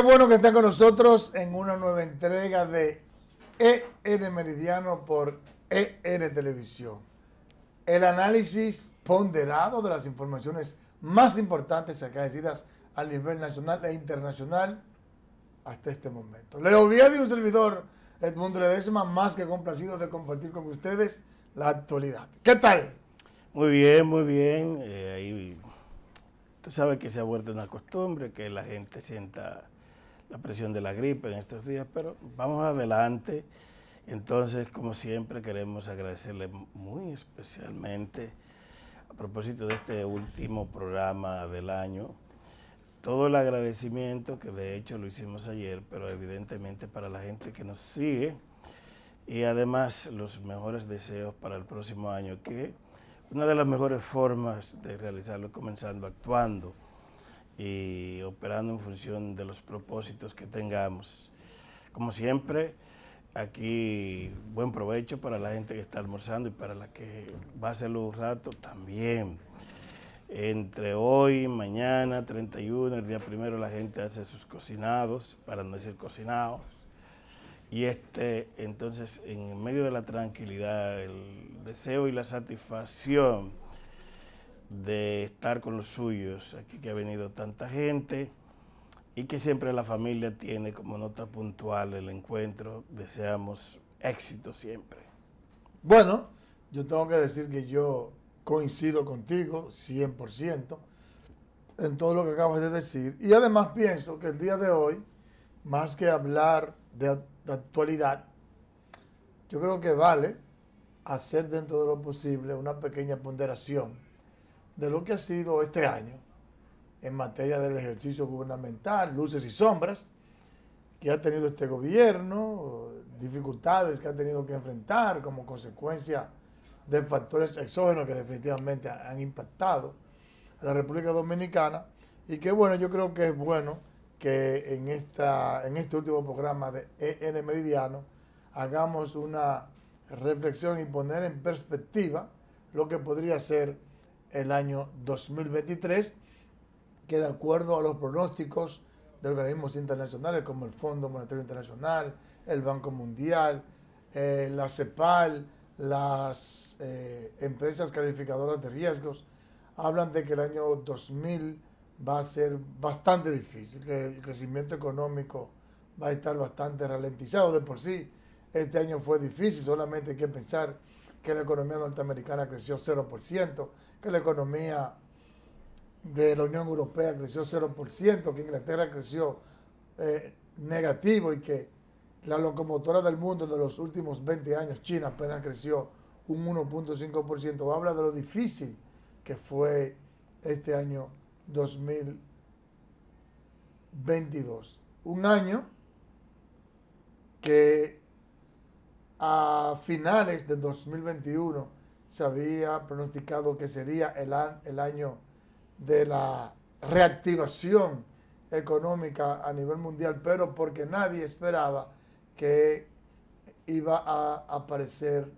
Qué bueno que está con nosotros en una nueva entrega de ER Meridiano por ER Televisión. El análisis ponderado de las informaciones más importantes acaecidas a nivel nacional e internacional hasta este momento. Leo de un servidor, Edmundo Ledesma, más que complacido de compartir con ustedes la actualidad. ¿Qué tal? Muy bien, muy bien. Eh, ahí, tú sabes que se ha vuelto una costumbre que la gente sienta la presión de la gripe en estos días, pero vamos adelante. Entonces, como siempre, queremos agradecerle muy especialmente, a propósito de este último programa del año, todo el agradecimiento, que de hecho lo hicimos ayer, pero evidentemente para la gente que nos sigue, y además los mejores deseos para el próximo año, que una de las mejores formas de realizarlo comenzando actuando y operando en función de los propósitos que tengamos. Como siempre, aquí buen provecho para la gente que está almorzando y para la que va a hacerlo un rato también. Entre hoy, y mañana, 31, el día primero, la gente hace sus cocinados, para no decir cocinados. Y este, entonces, en medio de la tranquilidad, el deseo y la satisfacción de estar con los suyos, aquí que ha venido tanta gente y que siempre la familia tiene como nota puntual el encuentro. Deseamos éxito siempre. Bueno, yo tengo que decir que yo coincido contigo 100% en todo lo que acabas de decir. Y además pienso que el día de hoy, más que hablar de, de actualidad, yo creo que vale hacer dentro de lo posible una pequeña ponderación de lo que ha sido este año en materia del ejercicio gubernamental, luces y sombras que ha tenido este gobierno, dificultades que ha tenido que enfrentar como consecuencia de factores exógenos que definitivamente han impactado a la República Dominicana y que bueno, yo creo que es bueno que en, esta, en este último programa de EN Meridiano hagamos una reflexión y poner en perspectiva lo que podría ser el año 2023, que de acuerdo a los pronósticos de organismos internacionales como el Fondo Monetario Internacional, el Banco Mundial, eh, la CEPAL, las eh, empresas calificadoras de riesgos, hablan de que el año 2000 va a ser bastante difícil, que el crecimiento económico va a estar bastante ralentizado. De por sí, este año fue difícil, solamente hay que pensar que la economía norteamericana creció 0%, que la economía de la Unión Europea creció 0%, que Inglaterra creció eh, negativo y que la locomotora del mundo de los últimos 20 años, China, apenas creció un 1.5%. Habla de lo difícil que fue este año 2022. Un año que a finales de 2021 se había pronosticado que sería el, el año de la reactivación económica a nivel mundial, pero porque nadie esperaba que iba a aparecer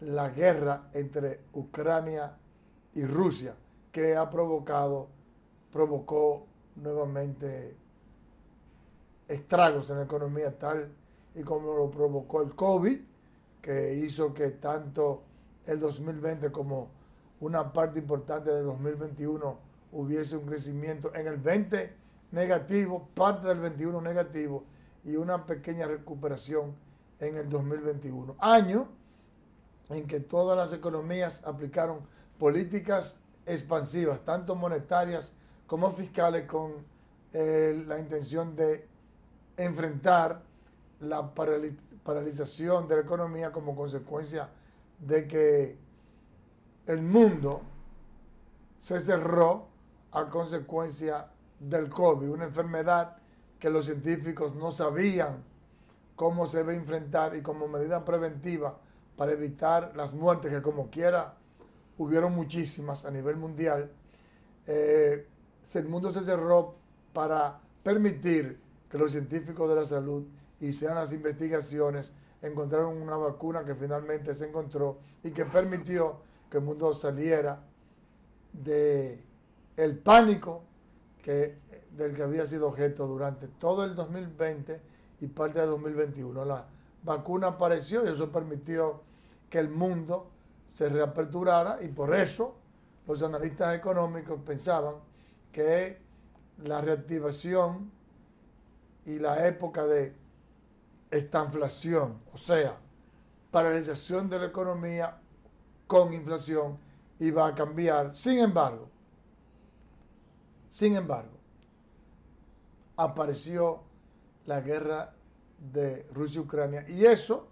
la guerra entre Ucrania y Rusia, que ha provocado, provocó nuevamente estragos en la economía tal y como lo provocó el COVID, que hizo que tanto el 2020 como una parte importante del 2021 hubiese un crecimiento en el 20 negativo, parte del 21 negativo y una pequeña recuperación en el 2021. Año en que todas las economías aplicaron políticas expansivas, tanto monetarias como fiscales, con eh, la intención de enfrentar la paralización de la economía como consecuencia de que el mundo se cerró a consecuencia del COVID, una enfermedad que los científicos no sabían cómo se debe enfrentar y como medida preventiva para evitar las muertes, que como quiera hubieron muchísimas a nivel mundial, eh, el mundo se cerró para permitir que los científicos de la salud y las investigaciones, encontraron una vacuna que finalmente se encontró y que permitió que el mundo saliera de el pánico que, del que había sido objeto durante todo el 2020 y parte de 2021. La vacuna apareció y eso permitió que el mundo se reaperturara y por eso los analistas económicos pensaban que la reactivación y la época de inflación, o sea, paralización de la economía con inflación iba va a cambiar. Sin embargo, sin embargo, apareció la guerra de Rusia-Ucrania y eso,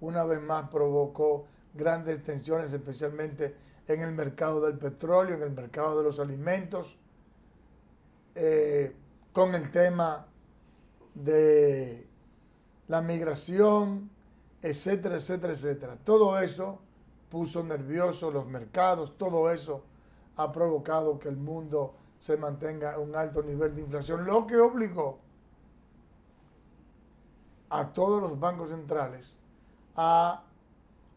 una vez más, provocó grandes tensiones, especialmente en el mercado del petróleo, en el mercado de los alimentos, eh, con el tema de la migración, etcétera, etcétera, etcétera. Todo eso puso nervioso los mercados, todo eso ha provocado que el mundo se mantenga en un alto nivel de inflación, lo que obligó a todos los bancos centrales a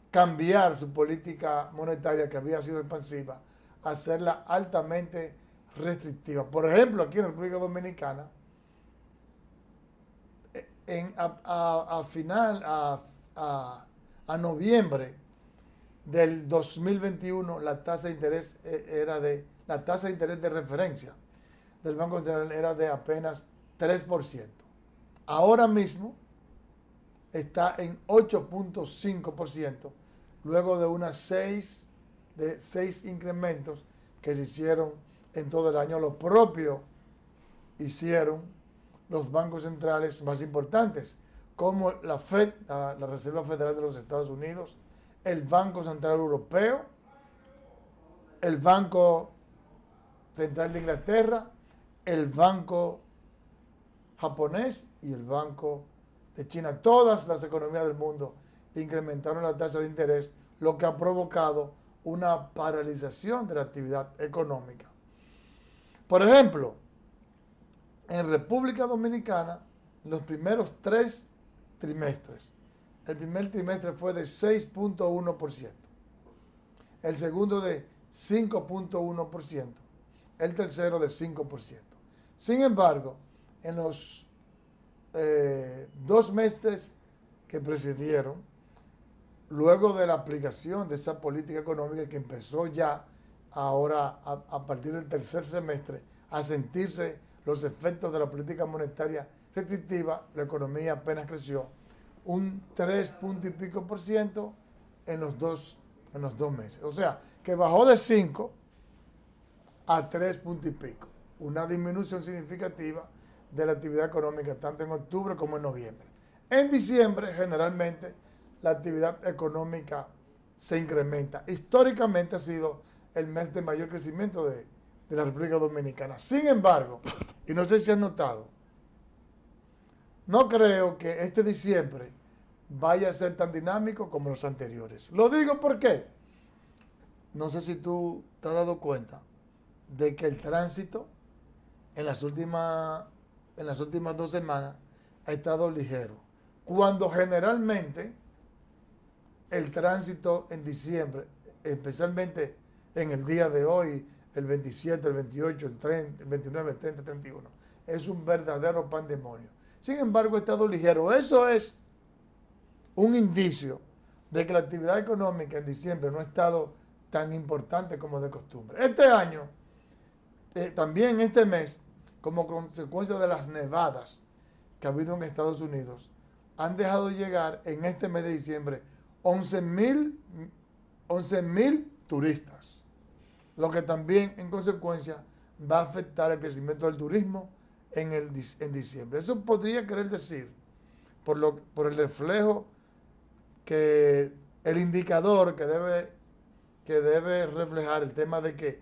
cambiar su política monetaria que había sido expansiva, a hacerla altamente restrictiva. Por ejemplo, aquí en la República Dominicana, en, a, final, a, noviembre del 2021, la tasa de interés eh, era de, la tasa de interés de referencia del Banco Central era de apenas 3%. Ahora mismo está en 8.5%, luego de unas 6 de seis incrementos que se hicieron en todo el año. Lo propio hicieron los bancos centrales más importantes, como la Fed, la, Reserva Federal de los Estados Unidos, el Banco Central Europeo, el Banco Central de Inglaterra, el Banco japonés y el Banco de China. Todas las economías del mundo incrementaron la tasa de interés, lo que ha provocado una paralización de la actividad económica. Por ejemplo, en República Dominicana los primeros tres trimestres. El primer trimestre fue de 6.1%, el segundo de 5.1%, el tercero de 5%. Sin embargo, en los eh, dos meses que presidieron, luego de la aplicación de esa política económica que empezó ya ahora a partir del tercer semestre a sentirse los efectos de la política monetaria restrictiva, la economía apenas creció un 3 punto y pico por ciento en los dos, en los dos meses. O sea, que bajó de 5 a 3 punto y pico. Una disminución significativa de la actividad económica tanto en octubre como en noviembre. En diciembre, generalmente, la actividad económica se incrementa. Históricamente ha sido el mes de mayor crecimiento de, de la República Dominicana. Sin embargo, y no sé si han notado. No creo que este diciembre vaya a ser tan dinámico como los anteriores. Lo digo porque no sé si tú te has dado cuenta de que el tránsito en las últimas, en las últimas dos semanas ha estado ligero. Cuando generalmente el tránsito en diciembre, especialmente en el día de hoy, el 27, el 28, el 30, 29, el 30, el 31. Es un verdadero pandemonio. Sin embargo, ha Estado ligero, eso es un indicio de que la actividad económica en diciembre no ha estado tan importante como de costumbre. Este año, eh, también este mes, como consecuencia de las nevadas que ha habido en Estados Unidos, han dejado llegar en este mes de diciembre 11 mil turistas lo que también en consecuencia va a afectar el crecimiento del turismo en, el, en diciembre. Eso podría querer decir, por, lo, por el reflejo que el indicador que debe, que debe reflejar el tema de que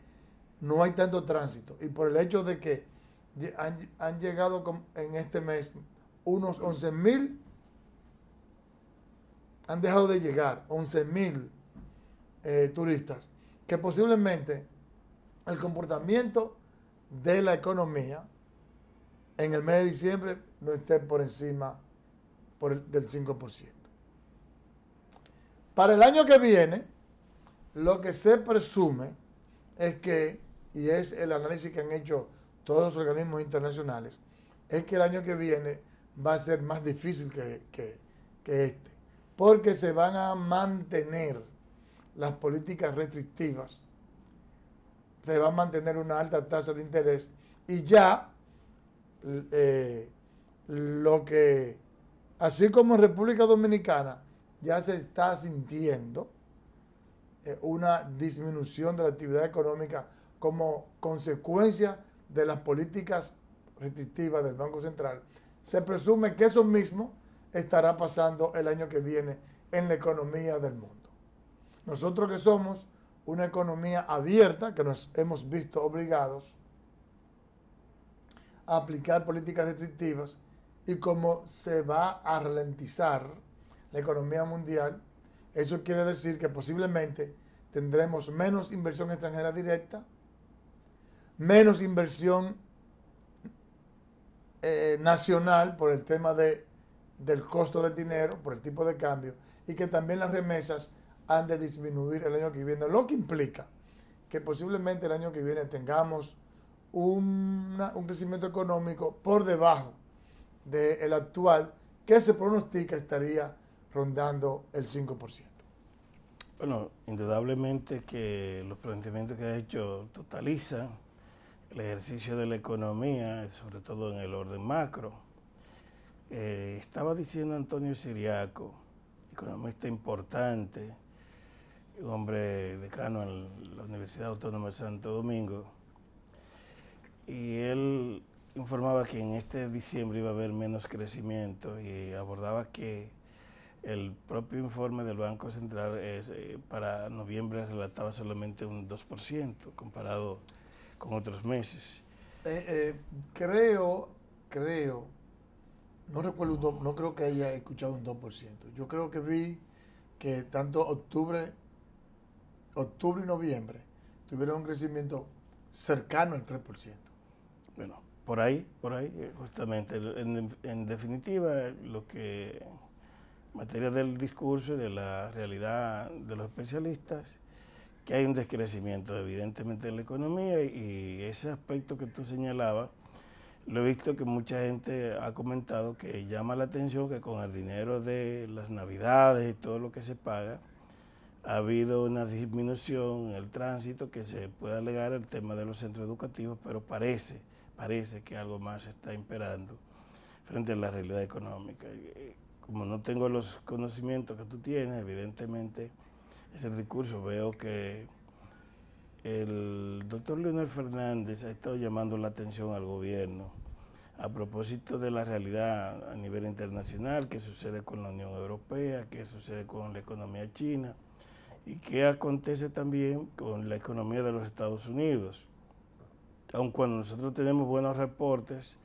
no hay tanto tránsito y por el hecho de que han, llegado en este mes unos 11 mil, han dejado de llegar 11 mil eh, turistas que posiblemente el comportamiento de la economía en el mes de diciembre no esté por encima del 5%. Para el año que viene, lo que se presume es que, y es el análisis que han hecho todos los organismos internacionales, es que el año que viene va a ser más difícil que, que este, porque se van a mantener las políticas restrictivas. Se va a mantener una alta tasa de interés y ya eh, lo que, así como en República Dominicana, ya se está sintiendo eh, una disminución de la actividad económica como consecuencia de las políticas restrictivas del Banco Central. Se presume que eso mismo estará pasando el año que viene en la economía del mundo. Nosotros que somos una economía abierta, que nos hemos visto obligados a aplicar políticas restrictivas, y como se va a ralentizar la economía mundial, eso quiere decir que posiblemente tendremos menos inversión extranjera directa, menos inversión eh, nacional por el tema de, del costo del dinero, por el tipo de cambio, y que también las remesas de disminuir el año que viene, lo que implica que posiblemente el año que viene tengamos un crecimiento económico por debajo del actual, que se pronostica estaría rondando el 5%. Bueno, indudablemente que los planteamientos que ha hecho totalizan el ejercicio de la economía, sobre todo en el orden macro. Eh, estaba diciendo Antonio Siriaco, economista importante, un hombre decano en la Universidad Autónoma de Santo Domingo, y él informaba que en este diciembre iba a haber menos crecimiento y abordaba que el propio informe del Banco Central eh, para noviembre relataba solamente un 2% comparado con otros meses. Eh, eh, creo, creo, no recuerdo, no creo que haya escuchado un 2%. Yo creo que vi que tanto octubre octubre y noviembre tuvieron un crecimiento cercano al 3%. Bueno, por ahí, por ahí, eh, justamente. En, definitiva, lo que en materia del discurso y de la realidad de los especialistas, que hay un descrecimiento evidentemente en la economía y ese aspecto que tú señalabas, lo he visto que mucha gente ha comentado que llama la atención que con el dinero de las navidades y todo lo que se paga, ha habido una disminución en el tránsito que se puede alegar el tema de los centros educativos, pero parece, parece que algo más está imperando frente a la realidad económica. Eh, como no tengo los conocimientos que tú tienes, evidentemente es el discurso. Veo que el doctor Leonel Fernández ha estado llamando la atención al gobierno a propósito de la realidad a nivel internacional, qué sucede con la Unión Europea, qué sucede con la economía china. ¿Y qué acontece también con la economía de los Estados Unidos? Aun cuando nosotros tenemos buenos reportes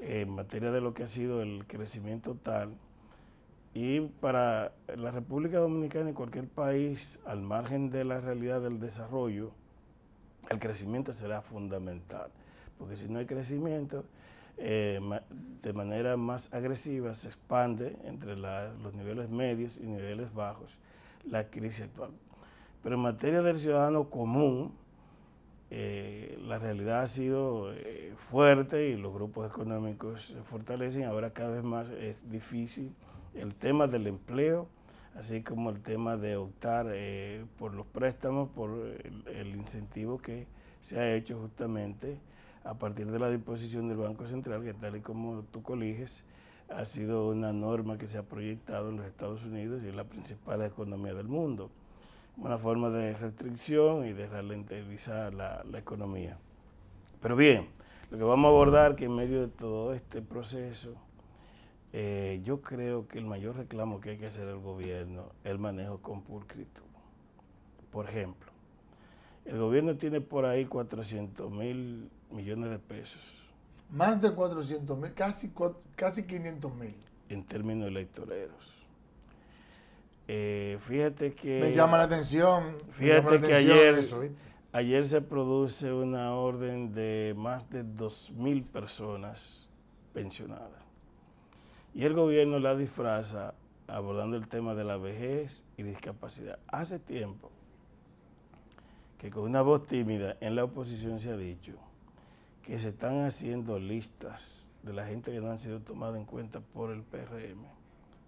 eh, en materia de lo que ha sido el crecimiento total, y para la República Dominicana y cualquier país, al margen de la realidad del desarrollo, el crecimiento será fundamental. Porque si no hay crecimiento, eh, de manera más agresiva se expande entre los niveles medios y niveles bajos la crisis actual. Pero en materia del ciudadano común, eh, la realidad ha sido eh, fuerte y los grupos económicos se fortalecen. Ahora cada vez más es difícil el tema del empleo, así como el tema de optar eh, por los préstamos, por el, el, incentivo que se ha hecho justamente a partir de la disposición del Banco Central, que tal y como tú coliges, ha sido una norma que se ha proyectado en los Estados Unidos y en la principal economía del mundo. Una forma de restricción y de ralentizar la, economía. Pero bien, lo que vamos a abordar que en medio de todo este proceso, eh, yo creo que el mayor reclamo que hay que hacer al gobierno es el manejo con pulcritud. Por ejemplo, el gobierno tiene por ahí 400 mil millones de pesos más de 400 mil, casi, casi 500 mil. En términos electoreros. Eh, fíjate que. Me llama la atención. Fíjate que ayer, ayer se produce una orden de más de mil personas pensionadas. Y el gobierno la disfraza abordando el tema de la vejez y discapacidad. Hace tiempo que con una voz tímida en la oposición se ha dicho que se están haciendo listas de la gente que no han sido tomada en cuenta por el PRM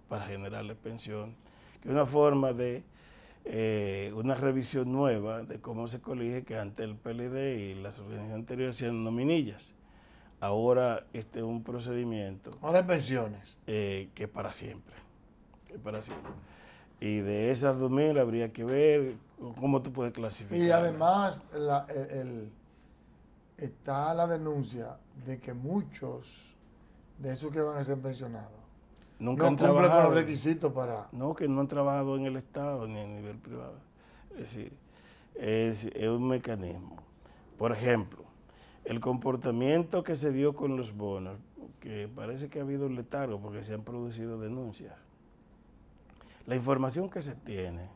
para generarle pensión, que es una forma de eh, una revisión nueva de cómo se colige que antes el PLD y las organizaciones anteriores eran nominillas. Ahora este es un procedimiento. Ahora pensiones. Eh, que para siempre. para siempre. Y de esas 2.000 habría que ver cómo tú puedes clasificar. Y además, el está la denuncia de que muchos de esos que van a ser pensionados Nunca no han cumplen con los requisitos para... No, que no han trabajado en el Estado ni a nivel privado. Es decir, es, es un mecanismo. Por ejemplo, el comportamiento que se dio con los bonos, que parece que ha habido un letargo porque se han producido denuncias. La información que se tiene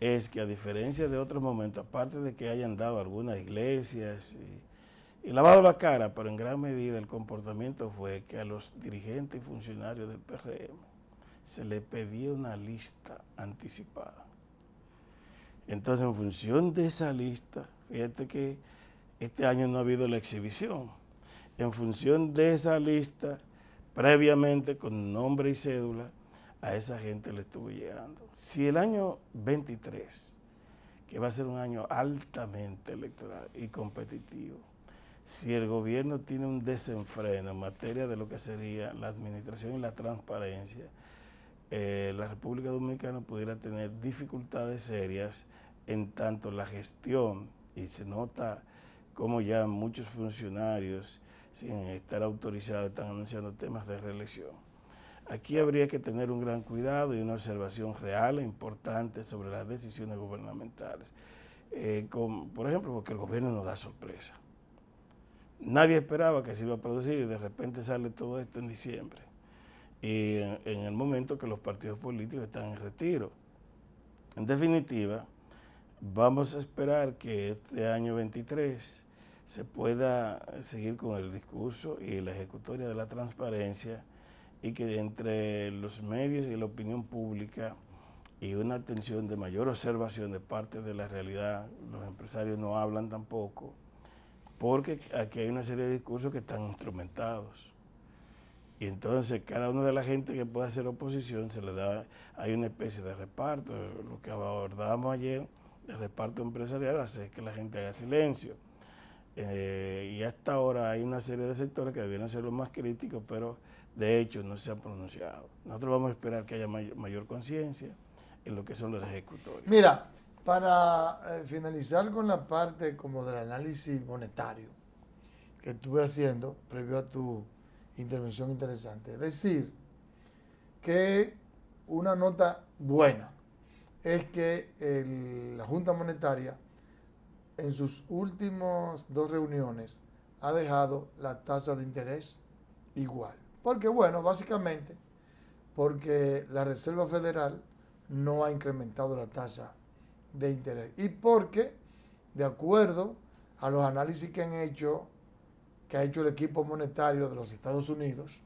es que a diferencia de otros momentos, aparte de que hayan dado algunas iglesias y, lavado la cara, pero en gran medida el comportamiento fue que a los dirigentes y funcionarios del PRM se le pedía una lista anticipada. Entonces, en función de esa lista, fíjate que este año no ha habido la exhibición. En función de esa lista, previamente con nombre y cédula, a esa gente le estuvo llegando. Si el año 23, que va a ser un año altamente electoral y competitivo, si el gobierno tiene un desenfreno en materia de lo que sería la administración y la transparencia, eh, la República Dominicana pudiera tener dificultades serias en tanto la gestión, y se nota como ya muchos funcionarios sin estar autorizados están anunciando temas de reelección. Aquí habría que tener un gran cuidado y una observación real e importante sobre las decisiones gubernamentales. Eh, por ejemplo, porque el gobierno nos da sorpresa. Nadie esperaba que se iba a producir y de repente sale todo esto en diciembre. Y en el momento que los partidos políticos están en retiro. En definitiva, vamos a esperar que este año 23 se pueda seguir con el discurso y la ejecutoria de la transparencia y que entre los medios y la opinión pública y una atención de mayor observación de parte de la realidad, los empresarios no hablan tampoco, porque aquí hay una serie de discursos que están instrumentados. Y entonces cada uno de la gente que puede hacer oposición se le da, hay una especie de reparto, lo que abordábamos ayer, el reparto empresarial hace que la gente haga silencio. Eh, y hasta ahora hay una serie de sectores que debieran ser los más críticos, pero de hecho no se han pronunciado. Nosotros vamos a esperar que haya mayor conciencia en lo que son los ejecutores. Mira, para eh, finalizar con la parte como del análisis monetario que estuve haciendo previo a tu intervención interesante, decir que una nota buena es que la Junta Monetaria en sus últimas dos reuniones ha dejado la tasa de interés igual. Porque, bueno, básicamente porque la Reserva Federal no ha incrementado la tasa de interés. Y porque, de acuerdo a los análisis que han hecho, que ha hecho el equipo monetario de los Estados Unidos,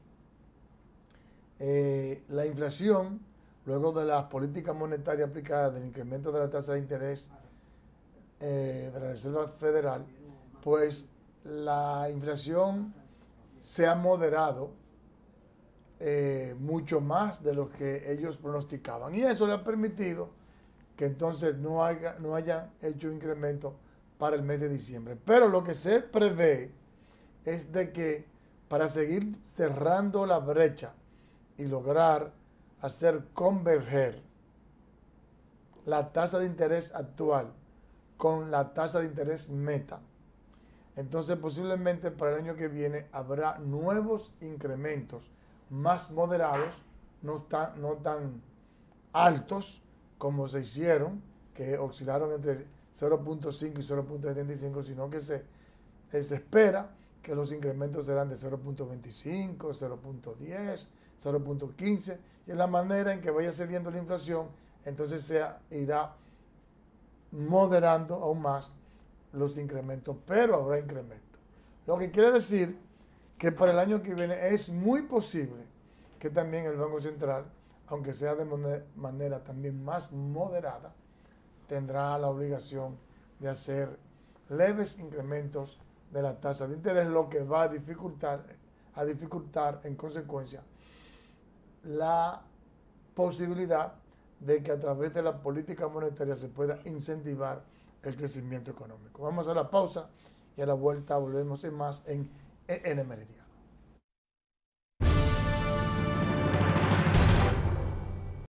eh, la inflación, luego de las políticas monetarias aplicadas del incremento de la tasa de interés eh, de la Reserva Federal, pues la inflación se ha moderado eh, mucho más de lo que ellos pronosticaban. Y eso le ha permitido que entonces no, haya, no hayan hecho incremento para el mes de diciembre. Pero lo que se prevé es de que para seguir cerrando la brecha y lograr hacer converger la tasa de interés actual con la tasa de interés meta. Entonces posiblemente para el año que viene habrá nuevos incrementos más moderados, no tan, no tan altos como se hicieron, que oscilaron entre 0.5 y 0.75, sino que eh, se, espera que los incrementos serán de 0.25, 0.10, 0.15, y en la manera en que vaya cediendo la inflación, entonces se irá moderando aún más los incrementos, pero habrá incrementos. Lo que quiere decir que para el año que viene es muy posible que también el Banco Central, aunque sea de manera también más moderada, tendrá la obligación de hacer leves incrementos de la tasa de interés, lo que va a dificultar, a dificultar en consecuencia la posibilidad de que a través de la política monetaria se pueda incentivar el crecimiento económico. Vamos a la pausa y a la vuelta volvemos en más en En